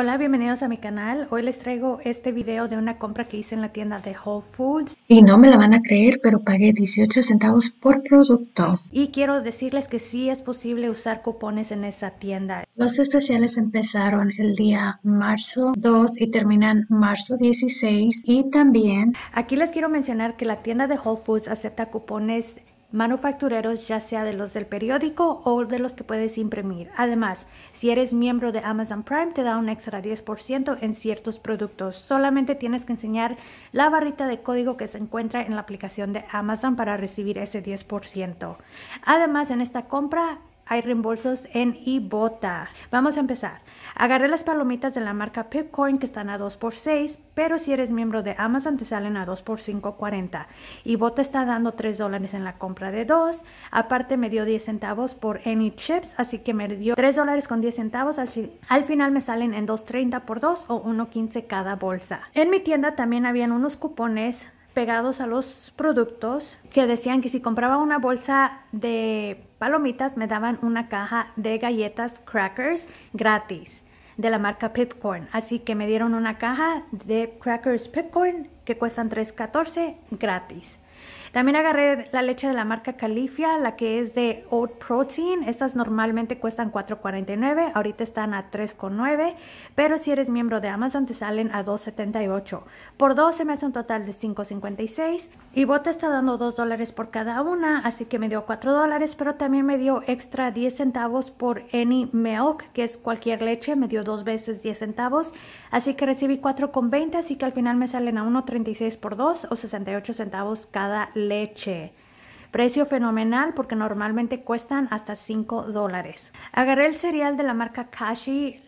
Hola, bienvenidos a mi canal. Hoy les traigo este video de una compra que hice en la tienda de Whole Foods. Y no me la van a creer, pero pagué 18 centavos por producto. Y quiero decirles que sí es posible usar cupones en esa tienda. Los especiales empezaron el día marzo 2 y terminan marzo 16. Y también... Aquí les quiero mencionar que la tienda de Whole Foods acepta cupones manufactureros, ya sea de los del periódico o de los que puedes imprimir. Además, si eres miembro de Amazon Prime, te da un extra 10% en ciertos productos. Solamente tienes que enseñar la barrita de código que se encuentra en la aplicación de Amazon para recibir ese 10%. Además, en esta compra hay reembolsos en Ibota. Vamos a empezar. Agarré las palomitas de la marca PipCoin que están a 2x6, pero si eres miembro de Amazon te salen a 2x5.40. Ibota está dando 3 dólares en la compra de 2. Aparte me dio 10 centavos por Any Chips, así que me dio 3 dólares con 10 centavos. al final me salen en 2.30 por 2 o 1.15 cada bolsa. En mi tienda también habían unos cupones pegados a los productos que decían que si compraba una bolsa de palomitas me daban una caja de galletas crackers gratis de la marca Pipcorn. Así que me dieron una caja de crackers Pipcorn que cuestan $3.14 gratis. También agarré la leche de la marca Califia, la que es de Oat Protein. Estas normalmente cuestan $4.49, ahorita están a $3.9, pero si eres miembro de Amazon te salen a $2.78. Por se me hace un total de $5.56 y bot está dando $2 por cada una, así que me dio $4, pero también me dio extra 10 centavos por Any Milk, que es cualquier leche, me dio dos veces 10 centavos, así que recibí 4.20, así que al final me salen a 1.36 por 2 o 68 centavos cada leche leche. Precio fenomenal porque normalmente cuestan hasta 5 dólares. Agarré el cereal de la marca Kashi,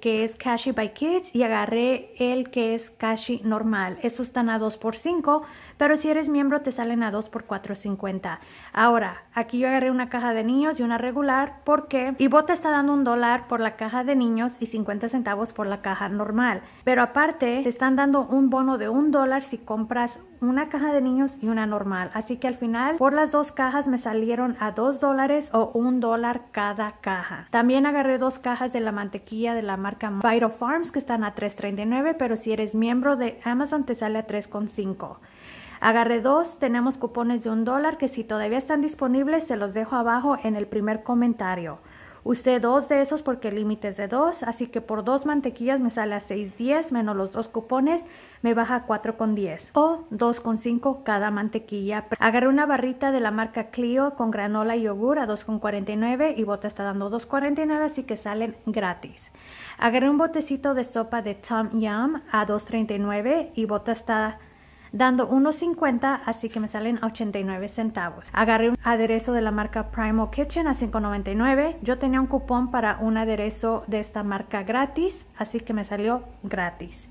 que es Kashi by Kids, y agarré el que es Kashi normal. Estos están a 2 por 5 pero si eres miembro te salen a 2 por 4.50. Ahora, aquí yo agarré una caja de niños y una regular porque Ivo te está dando un dólar por la caja de niños y 50 centavos por la caja normal, pero aparte te están dando un bono de un dólar si compras una caja de niños y una normal. Así que al final por las dos cajas me salieron a 2 dólares o un dólar cada caja. También agarré dos cajas de la mantequilla de la marca Vital Farms que están a 3.39, pero si eres miembro de Amazon te sale a 3.5. Agarré dos, tenemos cupones de un dólar que si todavía están disponibles se los dejo abajo en el primer comentario. Usé dos de esos porque el límite es de dos, así que por dos mantequillas me sale a 6.10 menos los dos cupones, me baja 4.10 o 2.5 cada mantequilla. Agarré una barrita de la marca Clio con granola y yogur a 2.49 y Bota está dando 2.49, así que salen gratis. Agarré un botecito de sopa de Tom Yum a 2.39 y Bota está dando 1.50, así que me salen 89 centavos. Agarré un aderezo de la marca Primal Kitchen a 5.99. Yo tenía un cupón para un aderezo de esta marca gratis, así que me salió gratis.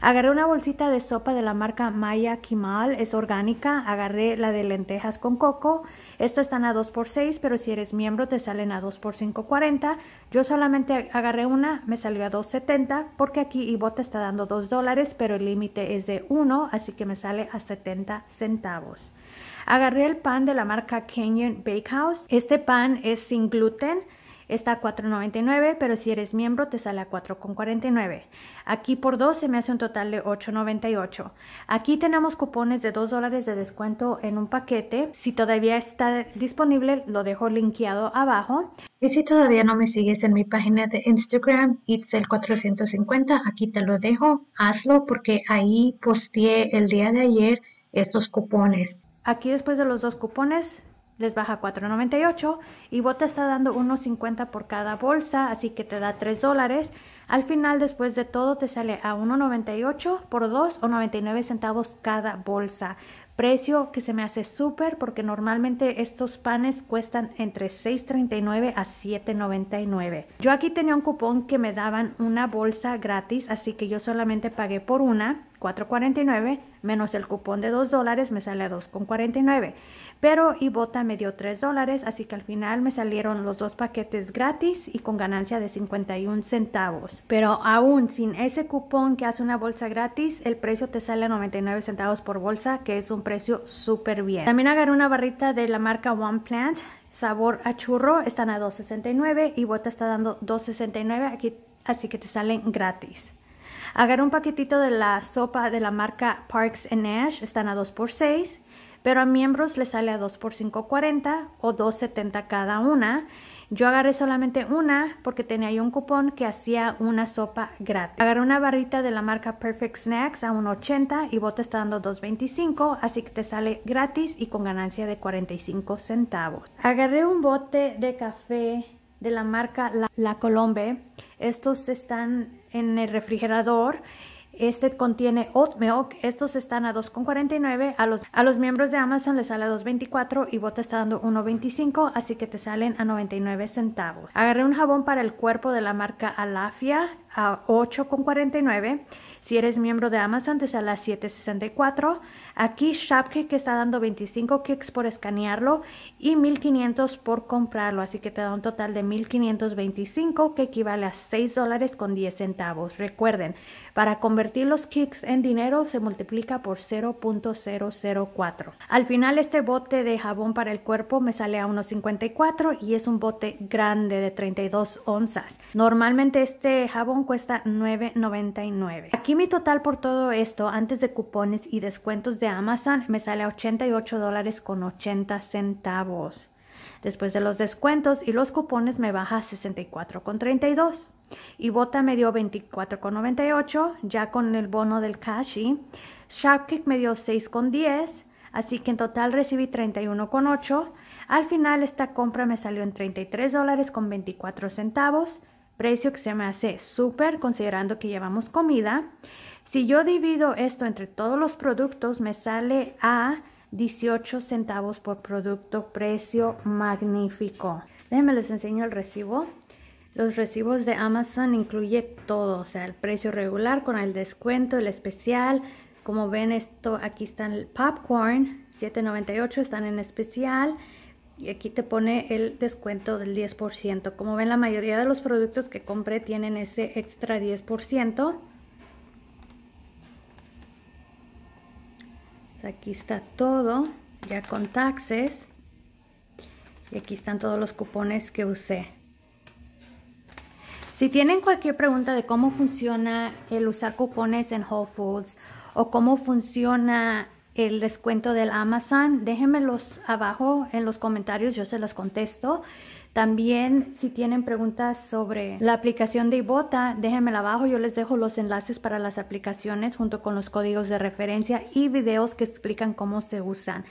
Agarré una bolsita de sopa de la marca Maya Kimal, es orgánica. Agarré la de lentejas con coco. Estas están a 2x6, pero si eres miembro te salen a 2x5.40. Yo solamente agarré una, me salió a 2.70 porque aquí te está dando 2 dólares, pero el límite es de 1, así que me sale a 70 centavos. Agarré el pan de la marca Canyon Bakehouse. Este pan es sin gluten está a 4.99, pero si eres miembro te sale a 4.49. Aquí por dos se me hace un total de 8.98. Aquí tenemos cupones de 2 dólares de descuento en un paquete. Si todavía está disponible, lo dejo linkeado abajo. Y si todavía no me sigues en mi página de Instagram, It's el 450 aquí te lo dejo. Hazlo porque ahí posteé el día de ayer estos cupones. Aquí después de los dos cupones les baja 4.98 y vos te está dando 1.50 por cada bolsa, así que te da 3 dólares. Al final, después de todo, te sale a 1.98 por 2 o 99 centavos cada bolsa. Precio que se me hace súper porque normalmente estos panes cuestan entre 6.39 a 7.99. Yo aquí tenía un cupón que me daban una bolsa gratis, así que yo solamente pagué por una, 4.49, menos el cupón de 2 dólares me sale a 2.49 pero Ibota me dio 3 dólares, así que al final me salieron los dos paquetes gratis y con ganancia de 51 centavos. Pero aún sin ese cupón que hace una bolsa gratis, el precio te sale a 99 centavos por bolsa, que es un precio súper bien. También agarré una barrita de la marca One Plant, sabor a churro, están a 2.69 y Bota está dando 2.69 aquí, así que te salen gratis. Agarré un paquetito de la sopa de la marca Parks and Ash, están a 2 por 6 pero a miembros les sale a 2 por 5.40 o 2.70 cada una. Yo agarré solamente una porque tenía ahí un cupón que hacía una sopa gratis. Agarré una barrita de la marca Perfect Snacks a 1.80 y te está dando 2.25, así que te sale gratis y con ganancia de 45 centavos. Agarré un bote de café de la marca la Colombe. Estos están en el refrigerador este contiene oat milk. Estos están a 2.49. A los, a los miembros de Amazon les sale a 2.24 y te está dando 1.25, así que te salen a 99 centavos. Agarré un jabón para el cuerpo de la marca Alafia a 8.49. Si eres miembro de Amazon te sale a 7.64. Aquí que está dando 25 kicks por escanearlo y 1500 por comprarlo, así que te da un total de 1525 que equivale a 6 dólares con 10 centavos. Recuerden, para convertir los kicks en dinero se multiplica por 0.004. Al final este bote de jabón para el cuerpo me sale a unos 54 y es un bote grande de 32 onzas. Normalmente este jabón cuesta 9.99. Aquí mi total por todo esto antes de cupones y descuentos de Amazon me sale a 88 dólares con 80 centavos. Después de los descuentos y los cupones me baja a 32 Y Bota me dio 24 con 98 ya con el bono del y Shopkick me dio 6 con 10 así que en total recibí 31 con 8 Al final esta compra me salió en 33 dólares con 24 centavos, precio que se me hace súper considerando que llevamos comida. Si yo divido esto entre todos los productos, me sale a 18 centavos por producto, precio magnífico. Déjenme les enseño el recibo. Los recibos de Amazon incluye todo, o sea, el precio regular con el descuento, el especial. Como ven esto, aquí está el popcorn, 7.98 están en especial. Y aquí te pone el descuento del 10%. Como ven, la mayoría de los productos que compré tienen ese extra 10%. aquí está todo, ya con taxes. Y aquí están todos los cupones que usé. Si tienen cualquier pregunta de cómo funciona el usar cupones en Whole Foods o cómo funciona el descuento del Amazon, déjenmelo abajo en los comentarios, yo se las contesto. También si tienen preguntas sobre la aplicación de Ibota, déjenmela abajo. Yo les dejo los enlaces para las aplicaciones junto con los códigos de referencia y videos que explican cómo se usan.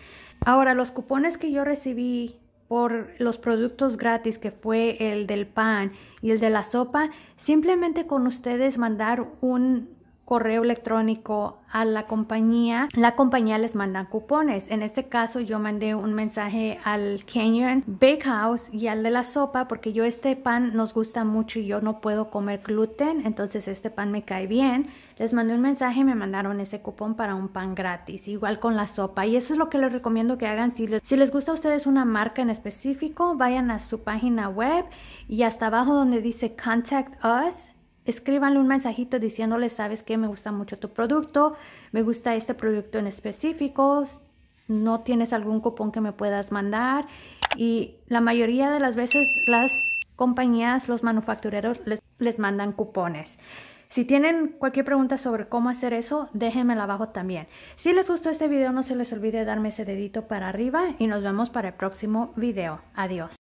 Ahora, los cupones que yo recibí por los productos gratis que fue el del pan y el de la sopa, simplemente con ustedes mandar un correo electrónico a la compañía, la compañía les manda cupones. En este caso yo mandé un mensaje al Canyon Bakehouse y al de la sopa porque yo este pan nos gusta mucho y yo no puedo comer gluten, entonces este pan me cae bien. Les mandé un mensaje y me mandaron ese cupón para un pan gratis, igual con la sopa. Y eso es lo que les recomiendo que hagan. Si les, si les gusta a ustedes una marca en específico, vayan a su página web y hasta abajo donde dice Contact Us, escríbanle un mensajito diciéndole, sabes que me gusta mucho tu producto, me gusta este producto en específico, no tienes algún cupón que me puedas mandar. Y la mayoría de las veces las compañías, los manufactureros les, les mandan cupones. Si tienen cualquier pregunta sobre cómo hacer eso, déjenmela abajo también. Si les gustó este video, no se les olvide darme ese dedito para arriba y nos vemos para el próximo video. Adiós.